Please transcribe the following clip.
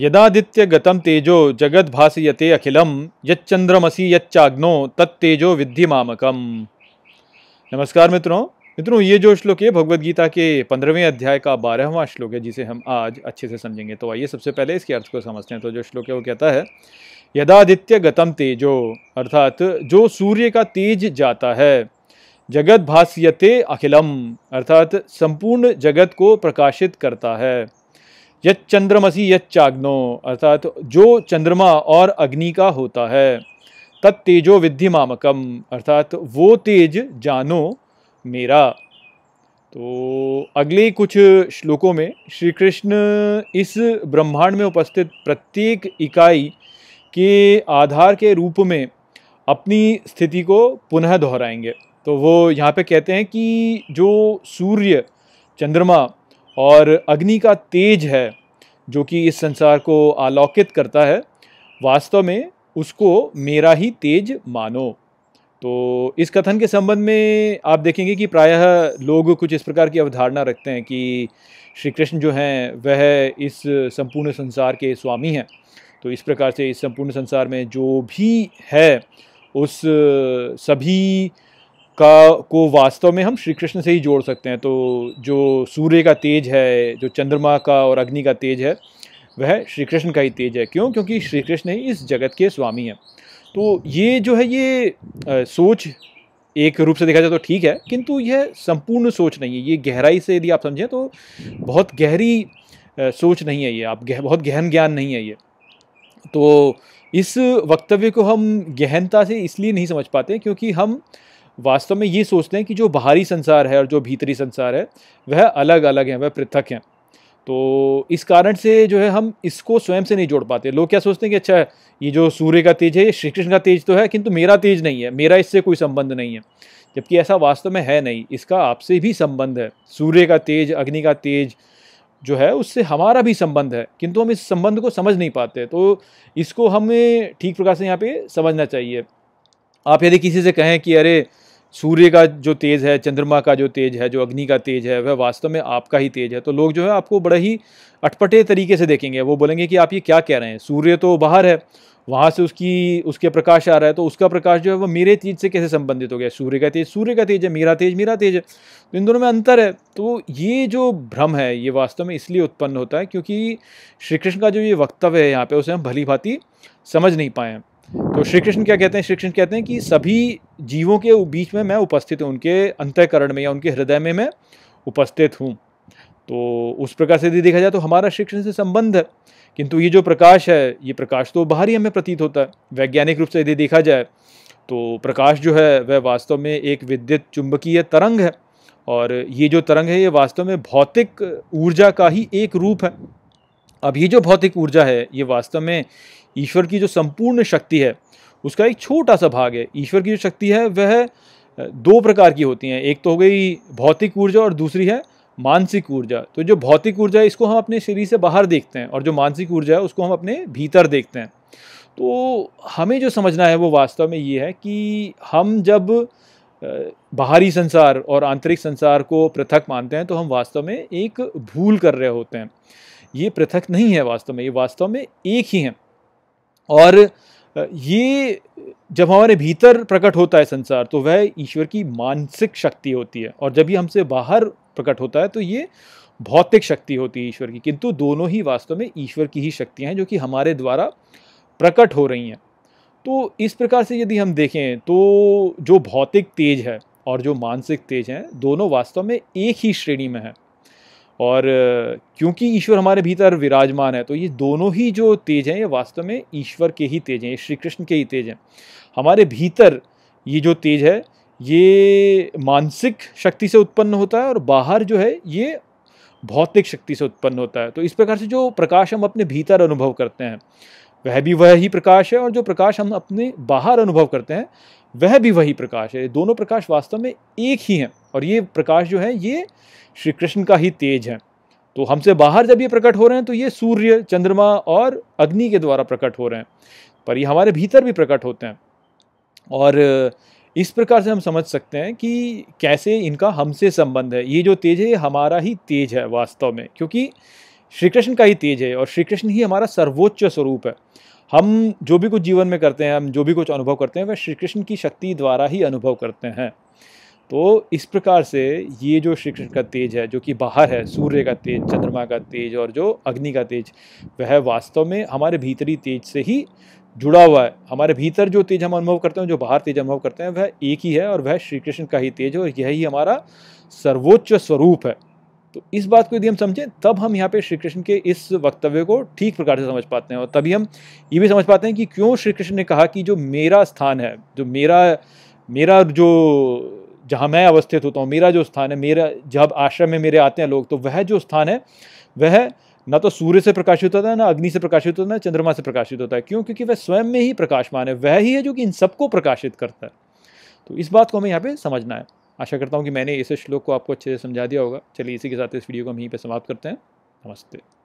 यदादित्य गतम तेजो भाषयते अखिलम यच्चंद्रमसी यच्चाग्नो तत्तेजो विद्धि मामकम नमस्कार मित्रों मित्रों ये जो श्लोक है भगवत गीता के पंद्रहवें अध्याय का बारहवां श्लोक है जिसे हम आज अच्छे से समझेंगे तो आइए सबसे पहले इसके अर्थ को समझते हैं तो जो श्लोक है वो कहता है यदादित्य गतम तेजो अर्थात जो सूर्य का तेज जाता है जगत भाष्यते अखिलम अर्थात संपूर्ण जगत को प्रकाशित करता है यच चंद्रमसी अर्थात जो चंद्रमा और अग्नि का होता है तत् तेजो विद्धि मामकम अर्थात वो तेज जानो मेरा तो अगले कुछ श्लोकों में श्री कृष्ण इस ब्रह्मांड में उपस्थित प्रत्येक इकाई के आधार के रूप में अपनी स्थिति को पुनः दोहराएंगे तो वो यहाँ पे कहते हैं कि जो सूर्य चंद्रमा और अग्नि का तेज है जो कि इस संसार को आलोकित करता है वास्तव में उसको मेरा ही तेज मानो तो इस कथन के संबंध में आप देखेंगे कि प्रायः लोग कुछ इस प्रकार की अवधारणा रखते हैं कि श्री कृष्ण जो हैं वह इस संपूर्ण संसार के स्वामी हैं तो इस प्रकार से इस संपूर्ण संसार में जो भी है उस सभी का को वास्तव में हम श्री कृष्ण से ही जोड़ सकते हैं तो जो सूर्य का तेज है जो चंद्रमा का और अग्नि का तेज है वह श्री कृष्ण का ही तेज है क्यों क्योंकि श्री कृष्ण ही इस जगत के स्वामी हैं तो ये जो है ये आ, सोच एक रूप से देखा जाए तो ठीक है किंतु यह संपूर्ण सोच नहीं है ये गहराई से यदि आप समझें तो बहुत गहरी आ, सोच नहीं है ये आप गह, बहुत गहन ज्ञान नहीं है ये तो इस वक्तव्य को हम गहनता से इसलिए नहीं समझ पाते क्योंकि हम वास्तव में ये सोचते हैं कि जो बाहरी संसार है और जो भीतरी संसार है वह अलग अलग हैं वह पृथक हैं तो इस कारण से जो है हम इसको स्वयं से नहीं जोड़ पाते लोग क्या सोचते हैं कि अच्छा ये जो सूर्य का तेज है ये श्री कृष्ण का तेज तो है किंतु मेरा तेज नहीं है मेरा इससे कोई संबंध नहीं है जबकि ऐसा वास्तव में है नहीं इसका आपसे भी संबंध है सूर्य का तेज अग्नि का तेज जो है उससे हमारा भी संबंध है किंतु हम इस संबंध को समझ नहीं पाते तो इसको हमें ठीक प्रकार से यहाँ पे समझना चाहिए आप यदि किसी से कहें कि अरे सूर्य का जो तेज़ है चंद्रमा का जो तेज़ है जो अग्नि का तेज़ है वह वास्तव में आपका ही तेज़ है तो लोग जो है आपको बड़ा ही अटपटे तरीके से देखेंगे वो बोलेंगे कि आप ये क्या कह रहे हैं सूर्य तो बाहर है वहाँ से उसकी उसके प्रकाश आ रहा है तो उसका प्रकाश जो है वो मेरे तेज से कैसे संबंधित हो गया सूर्य का तेज सूर्य का तेज है मेरा तेज मेरा तेज है तो इन दोनों में अंतर है तो ये जो भ्रम है ये वास्तव में इसलिए उत्पन्न होता है क्योंकि श्री कृष्ण का जो ये वक्तव्य है यहाँ पे उसे हम भली भांति समझ नहीं पाए हैं तो श्री कृष्ण क्या कहते हैं श्री कृष्ण कहते हैं कि सभी जीवों के बीच में मैं उपस्थित हूँ उनके अंतकरण में या उनके हृदय में मैं उपस्थित हूँ तो उस प्रकार से यदि देखा जाए तो हमारा श्री कृष्ण से संबंध है किंतु ये जो प्रकाश है ये प्रकाश तो बाहर ही हमें प्रतीत होता है वैज्ञानिक रूप से यदि देखा जाए तो प्रकाश जो है वह वास्तव में एक विद्युत चुंबकीय तरंग है और ये जो तरंग है ये वास्तव में भौतिक ऊर्जा का ही एक रूप है अब ये जो भौतिक ऊर्जा है ये वास्तव में ईश्वर की जो संपूर्ण शक्ति है उसका एक छोटा सा भाग है ईश्वर की जो शक्ति है वह दो प्रकार की होती हैं एक तो हो गई भौतिक ऊर्जा और दूसरी है मानसिक ऊर्जा तो जो भौतिक ऊर्जा है इसको हम अपने शरीर से बाहर देखते हैं और जो मानसिक ऊर्जा है उसको हम अपने भीतर देखते हैं तो हमें जो समझना है वो वास्तव में ये है कि हम जब बाहरी संसार और आंतरिक संसार को पृथक मानते हैं तो हम वास्तव में एक भूल कर रहे होते हैं ये पृथक नहीं है वास्तव में ये वास्तव में एक ही हैं और ये जब हमारे भीतर प्रकट होता है संसार तो वह ईश्वर की मानसिक शक्ति होती है और जब ये हमसे बाहर प्रकट होता है तो ये भौतिक शक्ति होती है ईश्वर की किंतु दोनों ही वास्तव में ईश्वर की ही शक्तियाँ हैं जो कि हमारे द्वारा प्रकट हो रही हैं तो इस प्रकार से यदि हम देखें तो जो भौतिक तेज है और जो मानसिक तेज हैं दोनों वास्तव में एक ही श्रेणी में है और क्योंकि ईश्वर हमारे भीतर विराजमान है तो ये दोनों ही जो तेज हैं ये वास्तव में ईश्वर के ही तेज हैं ये श्री कृष्ण के ही तेज हैं हमारे भीतर ये जो तेज है ये मानसिक शक्ति से उत्पन्न होता है और बाहर जो है ये भौतिक शक्ति से उत्पन्न होता है तो इस प्रकार से जो प्रकाश हम अपने भीतर अनुभव करते हैं वह भी वह ही प्रकाश है और जो प्रकाश हम अपने बाहर अनुभव करते हैं वह भी वही प्रकाश है दोनों प्रकाश वास्तव में एक ही हैं और ये प्रकाश जो है ये श्री कृष्ण का ही तेज है तो हमसे बाहर जब ये प्रकट हो रहे हैं तो ये सूर्य चंद्रमा और अग्नि के द्वारा प्रकट हो रहे हैं पर ये हमारे भीतर भी प्रकट होते हैं और इस प्रकार से हम समझ सकते हैं कि कैसे इनका हमसे संबंध है ये जो तेज है ये हमारा ही तेज है वास्तव में क्योंकि श्री कृष्ण का ही तेज है और श्री कृष्ण ही हमारा सर्वोच्च स्वरूप है हम जो भी कुछ जीवन में करते हैं हम जो भी कुछ अनुभव करते हैं वह श्री कृष्ण की शक्ति द्वारा ही अनुभव करते हैं तो इस प्रकार से ये जो श्री कृष्ण का तेज है जो कि बाहर है सूर्य का तेज चंद्रमा का तेज और जो अग्नि का तेज वह वास्तव में हमारे भीतरी तेज से ही जुड़ा हुआ है हमारे भीतर जो तेज हम अनुभव करते हैं जो बाहर तेज अनुभव करते हैं वह एक ही है और वह श्री कृष्ण का ही तेज है और यही हमारा सर्वोच्च स्वरूप है तो इस बात को यदि हम समझें तब हम यहाँ पे श्री कृष्ण के इस वक्तव्य को ठीक प्रकार से समझ पाते हैं और तभी हम ये भी समझ पाते हैं कि क्यों श्री कृष्ण ने कहा कि जो मेरा स्थान है जो मेरा मेरा जो जहाँ मैं अवस्थित होता हूँ मेरा जो स्थान है मेरा जब आश्रम में मेरे आते हैं लोग तो वह जो स्थान है वह ना तो सूर्य से प्रकाशित होता है ना अग्नि से प्रकाशित होता है ना चंद्रमा से प्रकाशित होता है क्यों क्योंकि वह स्वयं में ही प्रकाशमान है वह ही है जो कि इन सबको प्रकाशित करता है तो इस बात को हमें यहाँ पे समझना है आशा करता हूँ कि मैंने इस श्लोक को आपको अच्छे से समझा दिया होगा चलिए इसी के साथ इस वीडियो को हम यहीं पर समाप्त करते हैं नमस्ते